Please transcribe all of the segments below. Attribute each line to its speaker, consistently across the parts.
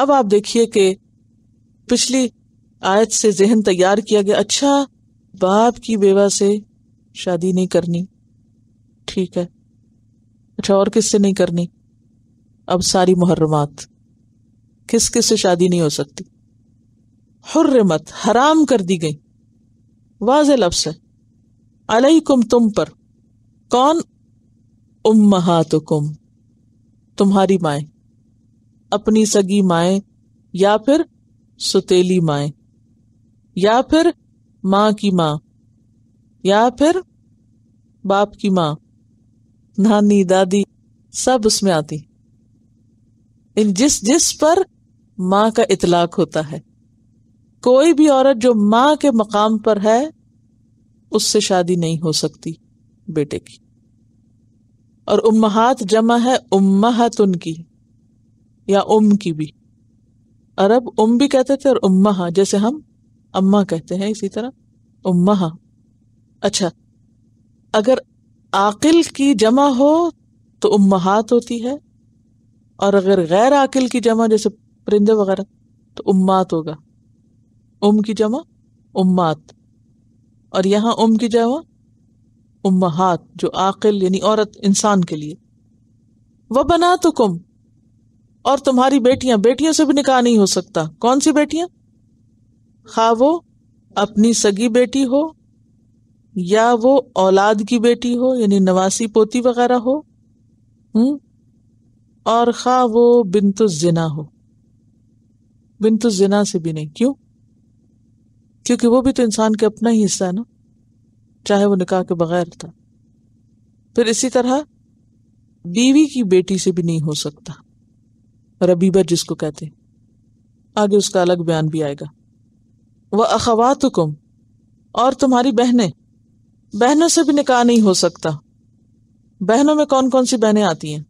Speaker 1: अब आप देखिए कि पिछली आयत से जहन तैयार किया गया अच्छा बाप की बेवा से शादी नहीं करनी ठीक है अच्छा और किससे नहीं करनी अब सारी मुहर्रमात किस किस से शादी नहीं हो सकती हुर्रमत हराम कर दी गई वाज लफ्स है अलैकुम तुम पर कौन उम्महातुकुम तुम्हारी माए अपनी सगी माए या फिर सुतेली माए या फिर माँ की माँ या फिर बाप की माँ नानी दादी सब उसमें आती इन जिस जिस पर माँ का इतलाक होता है कोई भी औरत जो माँ के मकाम पर है उससे शादी नहीं हो सकती बेटे की और उम्महात जमा है उम्माहत उनकी या उम की भी अरब उम भी कहते थे और उम्मा जैसे हम अम्मा कहते हैं इसी तरह उम्मा अच्छा अगर आकिल की जमा हो तो उम्माहात होती है और अगर गैर आकिल की जमा जैसे परिंदे वगैरह तो उम्मात होगा उम की जमा उम्मात और यहां उम की जमा उम्माहात जो आकिल यानी औरत इंसान के लिए वह बना तो कुम और तुम्हारी बेटियां बेटियों से भी निकाह नहीं हो सकता कौन सी बेटियां खा हाँ, वो अपनी सगी बेटी हो या वो औलाद की बेटी हो यानी नवासी पोती वगैरह हो हम्म और खा हाँ, वो बिनतु जिना हो बिनतु जिना से भी नहीं क्यों क्योंकि वो भी तो इंसान के अपना ही हिस्सा है ना चाहे वो निकाह के बगैर था फिर इसी तरह बीवी की बेटी से भी नहीं हो सकता रबीबा जिसको कहते हैं आगे उसका अलग बयान भी आएगा वह अखवात हुकुम और तुम्हारी बहनें बहनों से भी निकाह नहीं हो सकता बहनों में कौन कौन सी बहनें आती हैं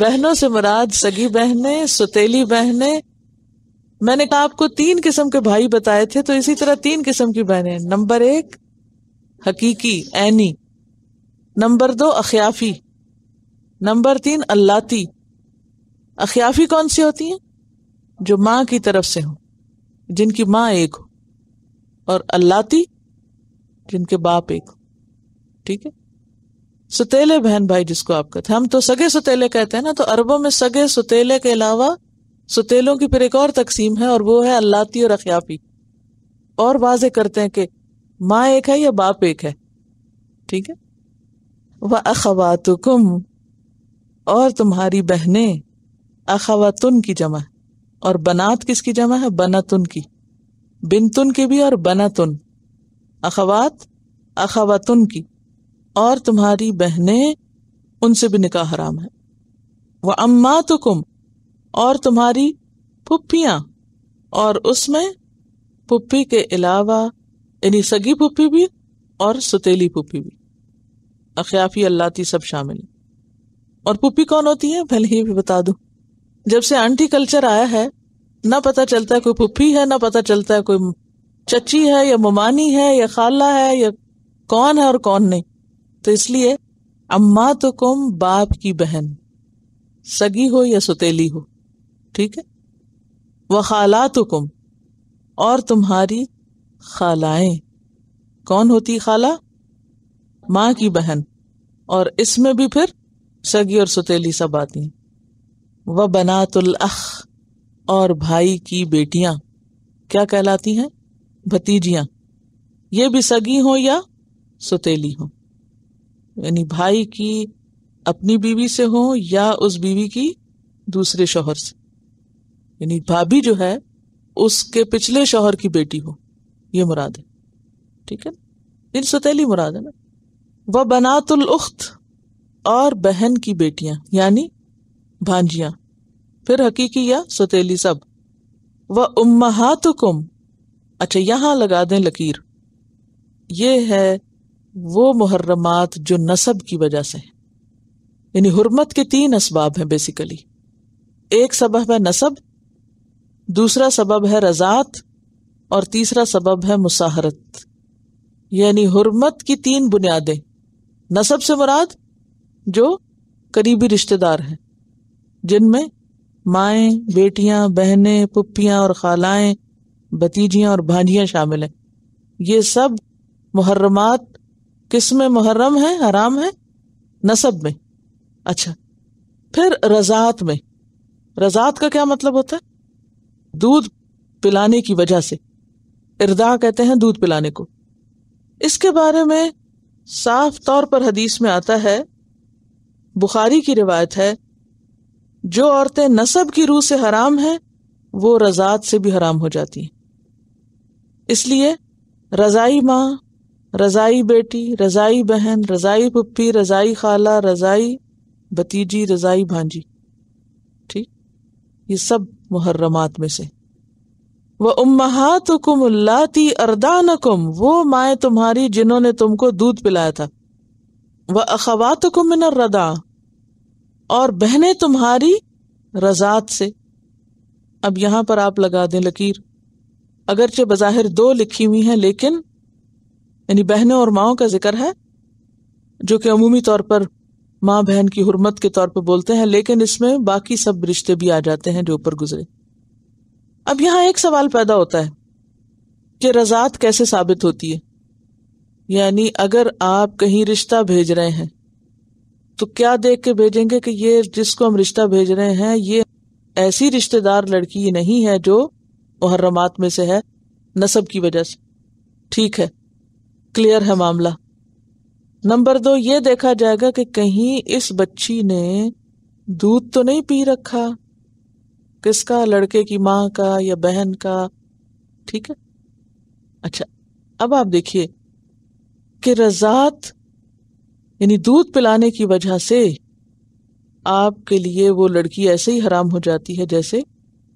Speaker 1: बहनों से मुराद सगी बहनें सुतेली बहनें मैंने कहा आपको तीन किस्म के भाई बताए थे तो इसी तरह तीन किस्म की बहनें नंबर एक हकीकी ऐनी नंबर दो अखियाफी नंबर तीन अल्लाती अखियाफी कौन सी होती है जो माँ की तरफ से हो जिनकी माँ एक हो और अल्लाती जिनके बाप एक हो ठीक है सुतेले बहन भाई जिसको आप कहते हैं हम तो सगे सुतेले कहते हैं ना तो अरबों में सगे सुतेले के अलावा सुतेलों की फिर एक और तकसीम है और वो है अल्लाती और अखियाफी और वाजे करते हैं कि माँ एक है या बाप एक है ठीक है वह अखवातुकुम और तुम्हारी बहनें अखवातुन की जमा और बनात किसकी जमा है बनातुन की बिनतुन की भी और बनातुन अखवात अखवातुन की और तुम्हारी बहनें उनसे भी निकाह हराम है वह अम्मा तो कुम और तुम्हारी पुप्पियाँ और उसमें पुप्पी के अलावा यानी सगी पुप्पी भी और सुतेली पुप्पी भी अख्याफी अल्लाती सब शामिल है और पुप्पी कौन होती है भले ही भी बता दूं जब से आंटी कल्चर आया है ना पता चलता है कोई पुप्पी है ना पता चलता है कोई चची है या ममानी है या खाला है या कौन है और कौन नहीं तो इसलिए अम्मा तो कुम बाप की बहन सगी हो या सुतेली हो ठीक है व खाला तो कुम और तुम्हारी खालाएं कौन होती खाला माँ की बहन और इसमें भी फिर सगी और सुतेली सब आती हैं व बनातुलअ और भाई की बेटियां क्या कहलाती हैं भतीजियां ये भी सगी हो या सुतेली हो यानी भाई की अपनी बीवी से हो या उस बीवी की दूसरे शोहर से यानी भाभी जो है उसके पिछले शोहर की बेटी हो ये मुराद है ठीक है इन सतीली मुराद है ना वह बनातुल उख्त और बहन की बेटियां यानी भांजियां फिर हकीकी या सतीली सब व उम्माहातुकुम अच्छा यहां लगा दें लकीर ये है वो मुहर्रमात जो नसब की वजह से हैं यानी हुरमत के तीन इसबाब हैं बेसिकली एक सबब है नसब दूसरा सबब है रजात और तीसरा सबब है मुसाहरत यानी हुरमत की तीन बुनियादें नसब से मुराद जो करीबी रिश्तेदार हैं जिनमें माएँ बेटियाँ बहनें पुप्पियाँ और खालाएँ भतीजियाँ और भांजियाँ शामिल हैं ये सब मुहर्रमात किस में मुहर्रम है हराम है नसब में अच्छा फिर रजात में रजात का क्या मतलब होता है दूध पिलाने की वजह से इर्दा कहते हैं दूध पिलाने को इसके बारे में साफ तौर पर हदीस में आता है बुखारी की रिवायत है जो औरतें नसब की रूह से हराम हैं वो रजात से भी हराम हो जाती हैं इसलिए रजाई माँ रजाई बेटी रजाई बहन रजाई पुप्पी रजाई खाला रजाई भतीजी रजाई भांजी ठीक ये सब मुहर्रमात में से वह उम्महात कुम उल्लाती अरदान कुम वो माए तुम्हारी जिन्होंने तुमको दूध पिलाया था वह अखवात कुम रदा और बहने तुम्हारी रजात से अब यहां पर आप लगा दें लकीर अगरचे बज़ाहिर दो लिखी हुई हैं लेकिन यानी बहनों और माओ का जिक्र है जो कि अमूमी तौर पर माँ बहन की हरमत के तौर पर बोलते हैं लेकिन इसमें बाकी सब रिश्ते भी आ जाते हैं जो ऊपर गुजरे अब यहां एक सवाल पैदा होता है कि रजात कैसे साबित होती है यानी अगर आप कहीं रिश्ता भेज रहे हैं तो क्या देख के भेजेंगे कि ये जिसको हम रिश्ता भेज रहे हैं ये ऐसी रिश्तेदार लड़की नहीं है जो मुहर्रमात में से है नसब की वजह से ठीक है क्लियर है मामला नंबर दो ये देखा जाएगा कि कहीं इस बच्ची ने दूध तो नहीं पी रखा किसका लड़के की माँ का या बहन का ठीक है अच्छा अब आप देखिए कि रजात यानी दूध पिलाने की वजह से आपके लिए वो लड़की ऐसे ही हराम हो जाती है जैसे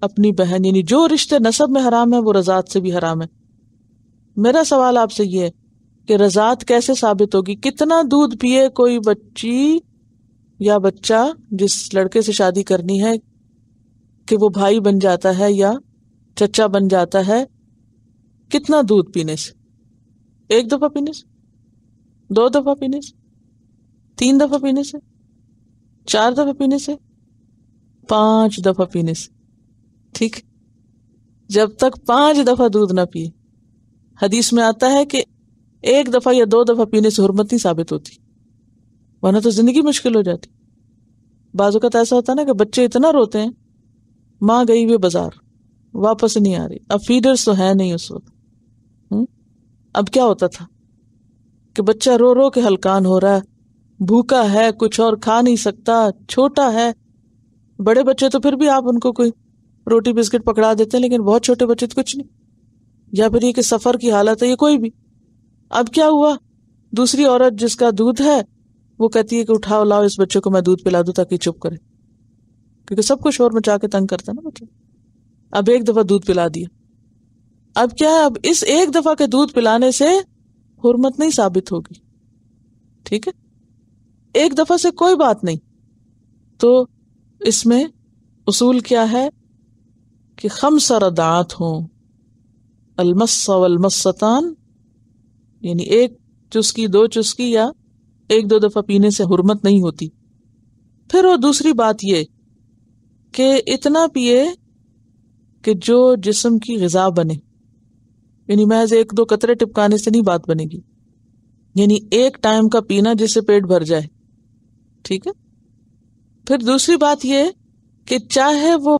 Speaker 1: अपनी बहन यानी जो रिश्ते नसब में हराम है वो रजात से भी हराम है मेरा सवाल आपसे ये है कि रजात कैसे साबित होगी कितना दूध पिए कोई बच्ची या बच्चा जिस लड़के से शादी करनी है कि वो भाई बन जाता है या चचा बन जाता है कितना दूध पीने से एक दफा पीने से दो दफा पीने से तीन दफा पीने से चार दफा पीने से पांच दफा पीने से ठीक जब तक पांच दफा दूध ना पिए हदीस में आता है कि एक दफा या दो दफा पीने से हरमत नहीं साबित होती वरना तो जिंदगी मुश्किल हो जाती बाजू का तो ऐसा होता ना कि बच्चे इतना रोते हैं माँ गई हुई बाजार वापस नहीं आ रही अब फीडर्स तो है नहीं उस वक्त हम्म? अब क्या होता था कि बच्चा रो रो के हलकान हो रहा है भूखा है कुछ और खा नहीं सकता छोटा है बड़े बच्चे तो फिर भी आप उनको कोई रोटी बिस्किट पकड़ा देते हैं लेकिन बहुत छोटे बच्चे तो कुछ नहीं या फिर ये कि सफ़र की हालत है ये कोई भी अब क्या हुआ दूसरी औरत जिसका दूध है वो कहती है कि उठाओ लाओ इस बच्चे को मैं दूध पिला दू ताकि चुप करे क्योंकि सब कुछ और मचा के तंग करता है ना बच्चा अब एक दफ़ा दूध पिला दिया अब क्या है अब इस एक दफ़ा के दूध पिलाने से हुरमत नहीं साबित होगी ठीक है एक दफा से कोई बात नहीं तो इसमें उसूल क्या है कि खम सरदात हों अलमस वलमसतान यानी एक चुस्की दो चुस्की या एक दो दफा पीने से हुरमत नहीं होती फिर और दूसरी बात यह कि इतना पिए कि जो जिस्म की गजा बने यानी महज एक दो कतरे टिपकाने से नहीं बात बनेगी यानी एक टाइम का पीना जिससे पेट भर जाए ठीक है फिर दूसरी बात यह कि चाहे वो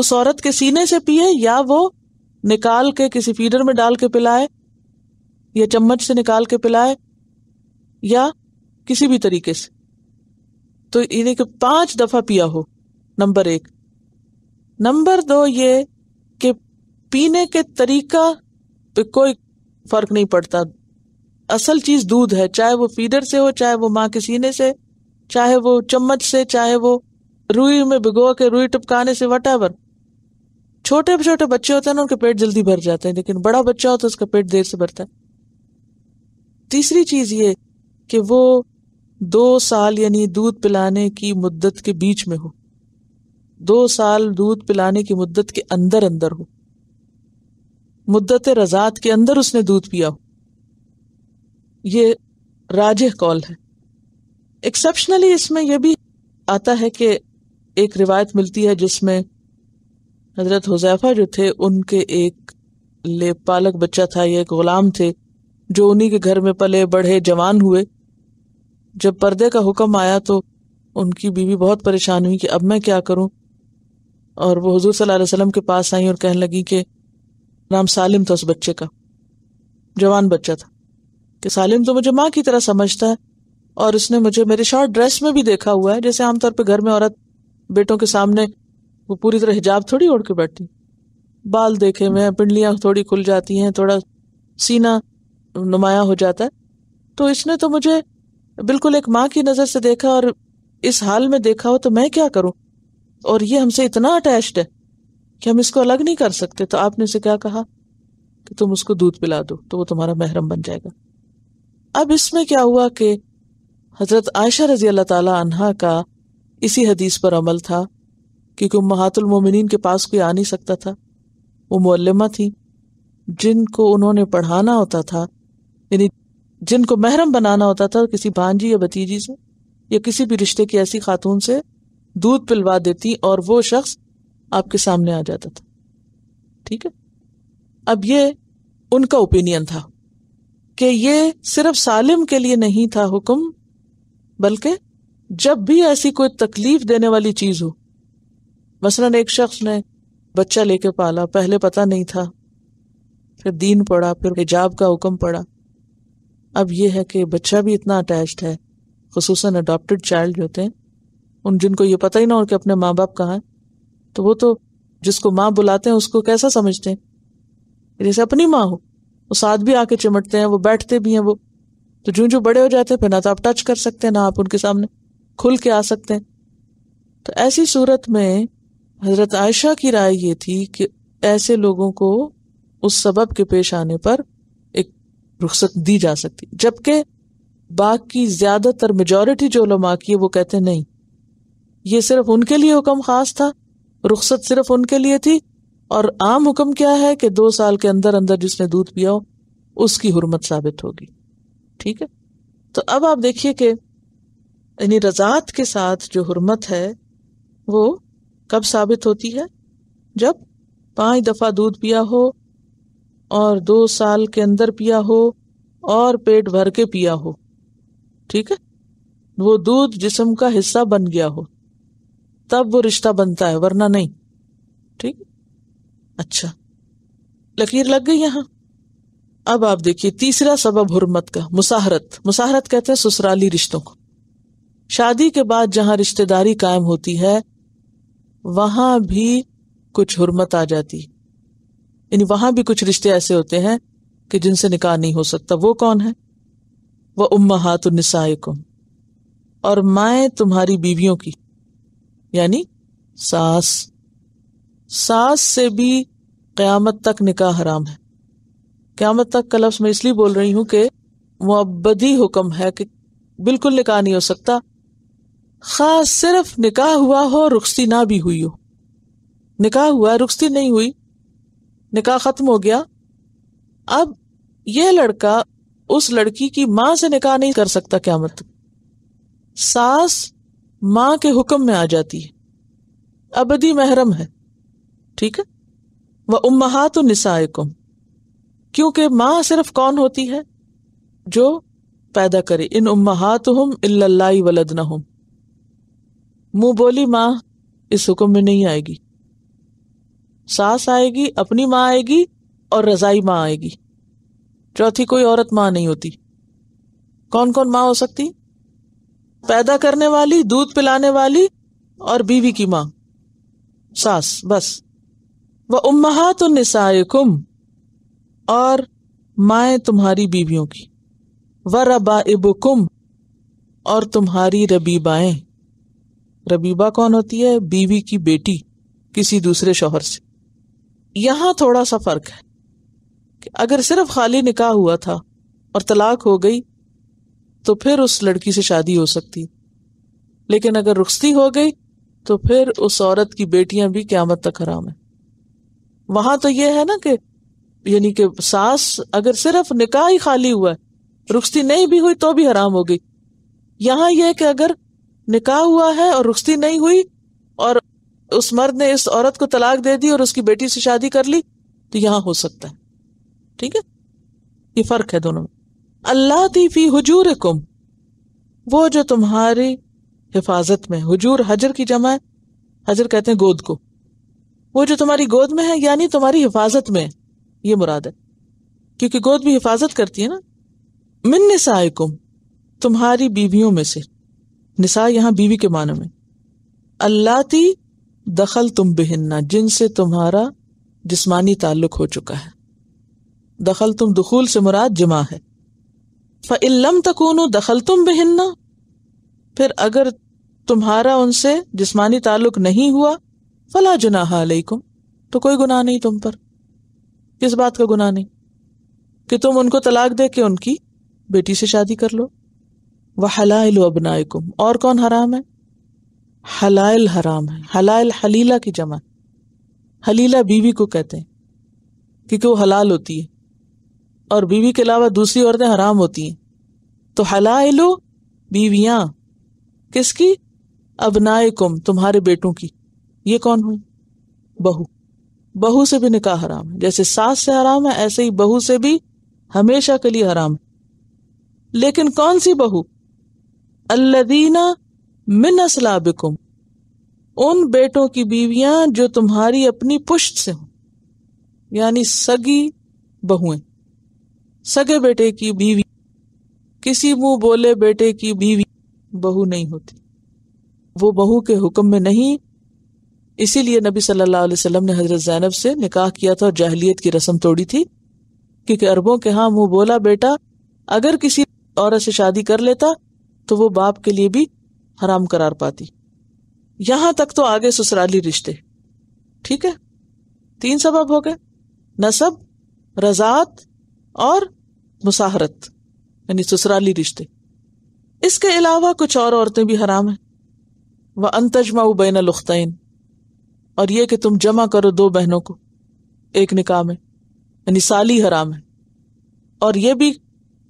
Speaker 1: उस औरत के सीने से पिए या वो निकाल के किसी फीडर में डाल के पिलाए या चम्मच से निकाल के पिलाए या किसी भी तरीके से तो यानी कि पांच दफा पिया हो नंबर एक नंबर दो ये कि पीने के तरीका पे कोई फर्क नहीं पड़ता असल चीज दूध है चाहे वो फीडर से हो चाहे वो माँ के सीने से चाहे वो चम्मच से चाहे वो रुई में भिगो के रुई टपकाने से वट छोटे छोटे बच्चे होते हैं ना उनके पेट जल्दी भर जाते हैं लेकिन बड़ा बच्चा होता तो है उसका पेट देर से भरता है तीसरी चीज ये कि वो दो साल यानी दूध पिलाने की मुद्दत के बीच में हो दो साल दूध पिलाने की मुद्दत के अंदर अंदर हो मुद्दत रजात के अंदर उसने दूध पिया हो ये राजह कौल है एक्सेप्शनली इसमें यह भी आता है कि एक रिवायत मिलती है जिसमें हजरत हुजैफा जो थे उनके एक पालक बच्चा था ये एक गुलाम थे जो उन्हीं के घर में पले बढ़े जवान हुए जब पर्दे का हुक्म आया तो उनकी बीवी बहुत परेशान हुई कि अब मैं क्या करूं और वो हजूर सल्लल्लाहु अलैहि वसल्लम के पास आई और कहने लगी कि नाम सालिम था उस बच्चे का जवान बच्चा था कि सालिम तो मुझे माँ की तरह समझता है और उसने मुझे मेरे शॉर्ट ड्रेस में भी देखा हुआ है जैसे आमतौर पर घर में औरत बेटों के सामने वो पूरी तरह हिजाब थोड़ी ओढ़ के बैठती बाल देखे हुए हैं पिंडलियाँ थोड़ी खुल जाती हैं थोड़ा सीना नुमाया हो जाता है तो इसने तो मुझे बिल्कुल एक माँ की नज़र से देखा और इस हाल में देखा हो तो मैं क्या करूं और ये हमसे इतना अटैच्ड है कि हम इसको अलग नहीं कर सकते तो आपने उसे क्या कहा कि तुम उसको दूध पिला दो तो वो तुम्हारा महरम बन जाएगा अब इसमें क्या हुआ कि हजरत आयशा रजी अल्लाह तहा का इसी हदीस पर अमल था क्योंकि उम्मातुलमोमिन के पास कोई आ नहीं सकता था वो मल्लमा थी जिनको उन्होंने पढ़ाना होता था यानी जिनको महरम बनाना होता था किसी भांजी या भतीजी से या किसी भी रिश्ते की ऐसी खातून से दूध पिलवा देती और वो शख्स आपके सामने आ जाता था ठीक है अब ये उनका ओपिनियन था कि ये सिर्फ सालिम के लिए नहीं था हुक्म बल्कि जब भी ऐसी कोई तकलीफ देने वाली चीज हो मसलन एक शख्स ने बच्चा लेके पाला पहले पता नहीं था फिर दीन पड़ा फिर हिजाब का हुक्म पड़ा अब यह है कि बच्चा भी इतना अटैच्ड है खसूस अडोप्टेड चाइल्ड जो होते हैं उन जिनको ये पता ही ना हो कि अपने माँ बाप कहाँ हैं तो वो तो जिसको माँ बुलाते हैं उसको कैसा समझते हैं जैसे अपनी माँ हो वो साथ भी आके चिमटते हैं वो बैठते भी हैं वो तो जो जो बड़े हो जाते हैं फिर ना तो आप टच कर सकते हैं ना आप उनके सामने खुल के आ सकते हैं तो ऐसी सूरत में हजरत आयशा की राय ये थी कि ऐसे लोगों को उस सबब के पेश आने पर एक रुख्सत दी जा सकती जबकि बाकी ज्यादातर मेजोरिटी जो लमा की है वो कहते नहीं ये सिर्फ उनके लिए हुक्म खास था रुख्सत सिर्फ उनके लिए थी और आम हुक्म क्या है कि दो साल के अंदर अंदर जिसने दूध पिया हो उसकी हुरमत साबित होगी ठीक है तो अब आप देखिए कि यानी रजात के साथ जो हरमत है वो कब साबित होती है जब पांच दफ़ा दूध पिया हो और दो साल के अंदर पिया हो और पेट भर के पिया हो ठीक है वो दूध जिसम का हिस्सा बन गया हो तब वो रिश्ता बनता है वरना नहीं ठीक अच्छा लकीर लग गई यहां अब आप देखिए तीसरा सबब हुरमत का मुसाहरत मुसाहरत कहते हैं ससुराली रिश्तों को शादी के बाद जहां रिश्तेदारी कायम होती है वहां भी कुछ हुरमत आ जाती यानी वहां भी कुछ रिश्ते ऐसे होते हैं कि जिनसे निकाह नहीं हो सकता वो कौन है वह उम्मा हातुनिसाकुम और माए तुम्हारी बीवियों की यानी सास सास से भी क्यामत तक निकाह हराम है क्यामत तक का लफ्ज मैं इसलिए बोल रही हूं कि मुबदी हुक्म है कि बिल्कुल निकाह नहीं हो सकता खास सिर्फ निकाह हुआ हो रुखसती ना भी हुई हो निकाह हुआ रुखसती नहीं हुई निकाह खत्म हो गया अब यह लड़का उस लड़की की मां से निकाह नहीं कर सकता क्या मत सास मां के हुक्म में आ जाती है अबदी महरम है ठीक है वह तो निसाकुम क्योंकि माँ सिर्फ कौन होती है जो पैदा करे इन उम्मात हम इलाई वलद न हम मुंह बोली माँ इस हुक्म में नहीं आएगी सास आएगी अपनी माँ आएगी और रजाई माँ आएगी चौथी कोई औरत माँ नहीं होती कौन कौन माँ हो सकती पैदा करने वाली दूध पिलाने वाली और बीवी की माँ सास बस व उम्मात निसाकुम और माए तुम्हारी बीवियों की व रबा इबुकुम और तुम्हारी रबीबाएं रबीबा कौन होती है बीवी की बेटी किसी दूसरे शोहर से यहाँ थोड़ा सा फर्क है कि अगर सिर्फ खाली निकाह हुआ था और तलाक हो गई तो फिर उस लड़की से शादी हो सकती लेकिन अगर रुखसती हो गई तो फिर उस औरत की बेटियां भी क्यामत तक हराम है वहां तो यह है ना कि यानी कि सास अगर सिर्फ निकाह ही खाली हुआ है रुखती नहीं भी हुई तो भी हराम हो गई यहां यह कि अगर निकाह हुआ है और रुखती नहीं हुई और उस मर्द ने इस औरत को तलाक दे दी और उसकी बेटी से शादी कर ली तो यहां हो सकता है ठीक है ये फर्क है दोनों में अल्लाह फी हजूर कुम वो जो तुम्हारी हिफाजत में हजूर हजर की जमा है हजर कहते हैं गोद को वो जो तुम्हारी गोद में है यानी तुम्हारी हिफाजत में है ये मुराद है क्योंकि गोद भी हिफाजत करती है ना मिन निसाइकुम तुम्हारी बीवियों में से निसा यहां बीवी के मानो में अल्लाह ती दखल तुम बिहन्ना जिनसे तुम्हारा जिस्मानी ताल्लुक हो चुका है दखल तुम दखूल से मुराद जमा है फ़िल्म तकून दखल तुम बिहन्ना फिर अगर तुम्हारा उनसे जिस्मानी ताल्लुक नहीं हुआ फला जुनाहा अलैकुम तो कोई गुनाह नहीं तुम पर किस बात का गुनाह नहीं कि तुम उनको तलाक दे के उनकी बेटी से शादी कर लो वह हलाइल अबनाएकुम और कौन हराम है हलाइल हराम है हलाइल हलीला की जमा हलीला बीवी को कहते हैं क्योंकि वो हलाल होती है और बीवी के अलावा दूसरी औरतें हराम होती हैं तो हलाइलो बीवियां किसकी अबनाएकुम तुम्हारे बेटों की ये कौन हुई बहू बहू से भी निकाह हराम है जैसे सास से हराम है ऐसे ही बहू से भी हमेशा के लिए हराम है लेकिन कौन सी बहू अल्लादीना मिन असलाबिकुम उन बेटों की बीवियां जो तुम्हारी अपनी पुष्ट से हों यानी सगी बहुएं सगे बेटे की बीवी किसी मुंह बोले बेटे की बीवी बहू नहीं होती वो बहू के हुक्म में नहीं इसीलिए नबी सल्लल्लाहु अलैहि वसल्लम ने हजरत जैनब से निकाह किया था और जाहलीत की रस्म तोड़ी थी क्योंकि अरबों के हाँ मुंह बोला बेटा अगर किसी औरत से शादी कर लेता तो वो बाप के लिए भी हराम करार पाती यहां तक तो आगे ससुराली रिश्ते ठीक है तीन सबब हो गए नसब रजात और मुसाहरत यानी ससुराली रिश्ते इसके अलावा कुछ और औरतें भी हराम हैं वह अंतजमा बैन लुख्तैन और यह कि तुम जमा करो दो बहनों को एक निकाह में यानी साली हराम है और यह भी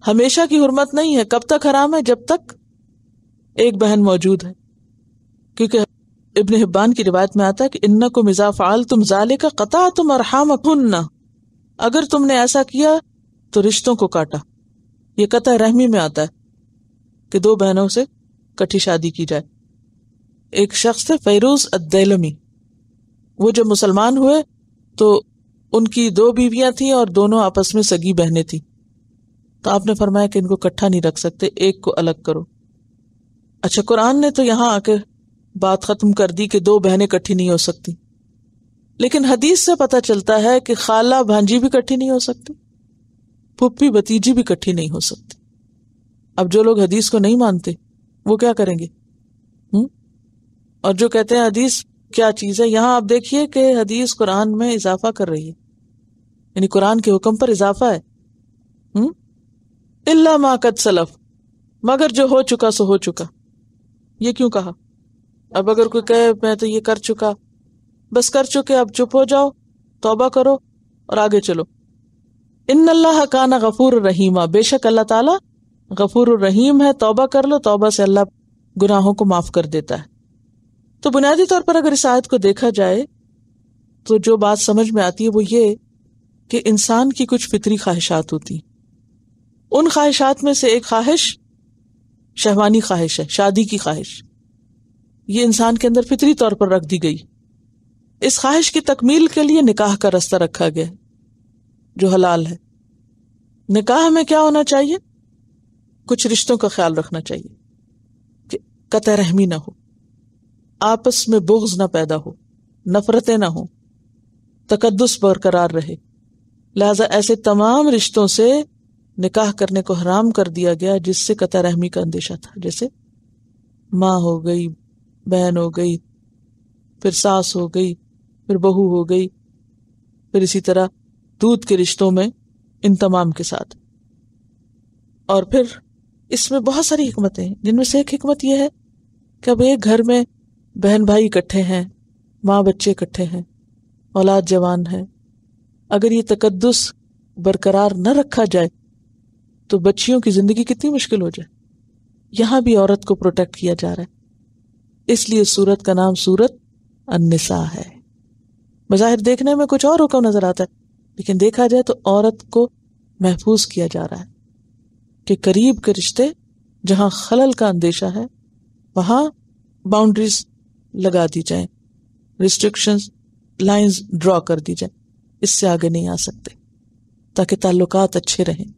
Speaker 1: हमेशा की हरमत नहीं है कब तक हराम है जब तक एक बहन मौजूद है क्योंकि इब्न हिब्बान की रिवायत में आता है कि इन्ना को मिजा फाल तुम जाले का कता तुम अरहाम अगर तुमने ऐसा किया तो रिश्तों को काटा ये कतः रहमी में आता है कि दो बहनों से कठी शादी की जाए एक शख्स थे फैरोज अदैलमी वो जब मुसलमान हुए तो उनकी दो बीवियां थीं और दोनों आपस में सगी बहनें थीं तो आपने फरमाया कि इनको इकट्ठा नहीं रख सकते एक को अलग करो अच्छा कुरान ने तो यहां आकर बात खत्म कर दी कि दो बहनें इकट्ठी नहीं हो सकती लेकिन हदीस से पता चलता है कि खाला भांजी भी इकट्ठी नहीं हो सकती पुप्पी भतीजी भी इकट्ठी नहीं हो सकती अब जो लोग हदीस को नहीं मानते वो क्या करेंगे हुँ? हम्म? और जो कहते हैं हदीस क्या चीज़ है यहाँ आप देखिए कि हदीस कुरान में इजाफा कर रही है यानी कुरान के हुक्म पर इजाफा है हुँ? हम्म? इल्ला माकद सलफ मगर जो हो चुका सो हो चुका ये क्यों कहा अब अगर कोई कहे मैं तो ये कर चुका बस कर चुके अब चुप हो जाओ तोबा करो और आगे चलो इन अल्लाह काना गफूर रहीमा बेशक अल्लाह ताला गफूर रहीम है तोबा कर लो तोबा से अल्लाह गुनाहों को माफ कर देता है तो बुनियादी तौर पर अगर इस आयत को देखा जाए तो जो बात समझ में आती है वो ये कि इंसान की कुछ फितरी ख्वाहिशात होती उन ख्वाहिशात में से एक ख्वाहिश शहवानी ख्वाहिश है शादी की ख्वाहिश ये इंसान के अंदर फितरी तौर पर रख दी गई इस ख्वाहिश की तकमील के लिए निकाह का रास्ता रखा गया जो हलाल है निकाह में क्या होना चाहिए कुछ रिश्तों का ख्याल रखना चाहिए कि कतः रहमी ना हो आपस में बुग्ज ना पैदा हो नफरतें ना हो तकदस बरकरार रहे लिहाजा ऐसे तमाम रिश्तों से निकाह करने को हराम कर दिया गया जिससे कतर रहमी का अंदेशा था जैसे माँ हो गई बहन हो गई फिर सास हो गई फिर बहू हो गई फिर इसी तरह दूध के रिश्तों में इन तमाम के साथ और फिर इसमें बहुत सारी हमतें हैं जिनमें से एक हमत यह है कि अब एक घर में बहन भाई इकट्ठे हैं माँ बच्चे इकट्ठे हैं औलाद जवान है अगर ये तकदस बरकरार न रखा जाए तो बच्चियों की ज़िंदगी कितनी मुश्किल हो जाए यहाँ भी औरत को प्रोटेक्ट किया जा रहा है इसलिए सूरत का नाम सूरत अनसा है बाहिर देखने में कुछ और हुक्म नज़र आता है लेकिन देखा जाए तो औरत को महफूज किया जा रहा है कि करीब के रिश्ते जहाँ खलल का अंदेशा है वहाँ बाउंड्रीज लगा दी जाए रिस्ट्रिक्शंस लाइंस ड्रॉ कर दी जाए इससे आगे नहीं आ सकते ताकि ताल्लुकात अच्छे रहें